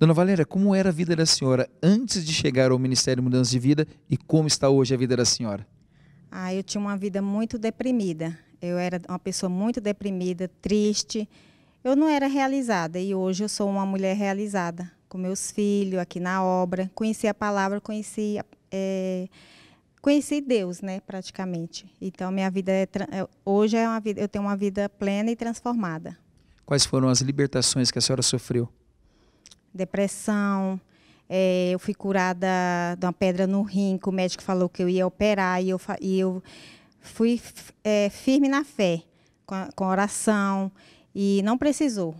Dona Valéria, como era a vida da senhora antes de chegar ao Ministério Mudança de Vida e como está hoje a vida da senhora? Ah, eu tinha uma vida muito deprimida. Eu era uma pessoa muito deprimida, triste. Eu não era realizada e hoje eu sou uma mulher realizada, com meus filhos aqui na obra. Conheci a palavra, conheci é, conheci Deus, né, praticamente. Então minha vida é, é, hoje é uma vida, eu tenho uma vida plena e transformada. Quais foram as libertações que a senhora sofreu? depressão. É, eu fui curada de uma pedra no rim, que o médico falou que eu ia operar, e eu, e eu fui é, firme na fé, com, a, com a oração, e não precisou.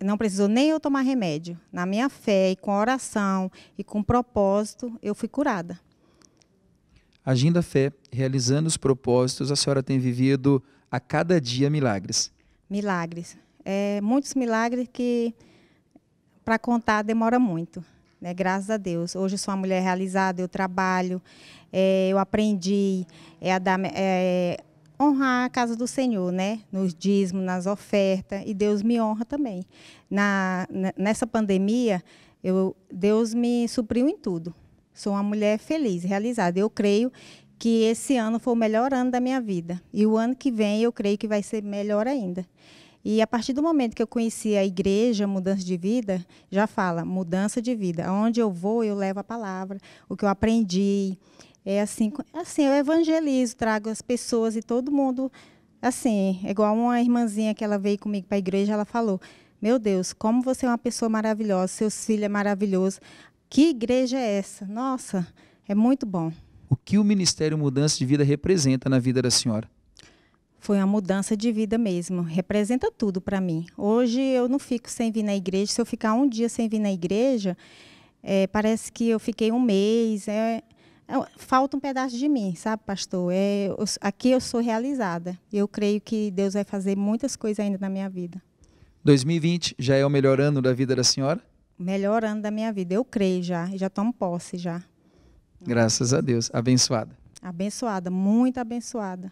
Não precisou nem eu tomar remédio. Na minha fé, e com a oração, e com propósito, eu fui curada. Agindo a fé, realizando os propósitos, a senhora tem vivido a cada dia milagres. Milagres. É, muitos milagres que para contar demora muito. Né? Graças a Deus. Hoje eu sou uma mulher realizada, eu trabalho, é, eu aprendi é, a dar, é, honrar a casa do Senhor, né? Nos dízimos, nas ofertas, e Deus me honra também. Na, nessa pandemia, eu, Deus me supriu em tudo. Sou uma mulher feliz, realizada. Eu creio que esse ano foi o melhor ano da minha vida. E o ano que vem eu creio que vai ser melhor ainda. E a partir do momento que eu conheci a igreja Mudança de Vida, já fala mudança de vida. Onde eu vou, eu levo a palavra, o que eu aprendi. É assim, assim eu evangelizo, trago as pessoas e todo mundo. Assim, é igual uma irmãzinha que ela veio comigo para a igreja, ela falou: "Meu Deus, como você é uma pessoa maravilhosa, seus filhos é maravilhoso. Que igreja é essa? Nossa, é muito bom." O que o Ministério Mudança de Vida representa na vida da senhora? foi uma mudança de vida mesmo. Representa tudo para mim. Hoje eu não fico sem vir na igreja. Se eu ficar um dia sem vir na igreja, é, parece que eu fiquei um mês. É, é, falta um pedaço de mim, sabe, pastor? É, eu, aqui eu sou realizada. Eu creio que Deus vai fazer muitas coisas ainda na minha vida. 2020 já é o melhor ano da vida da senhora? Melhor ano da minha vida. Eu creio já. Já tomo posse já. Graças a Deus. Abençoada. Abençoada, muito abençoada.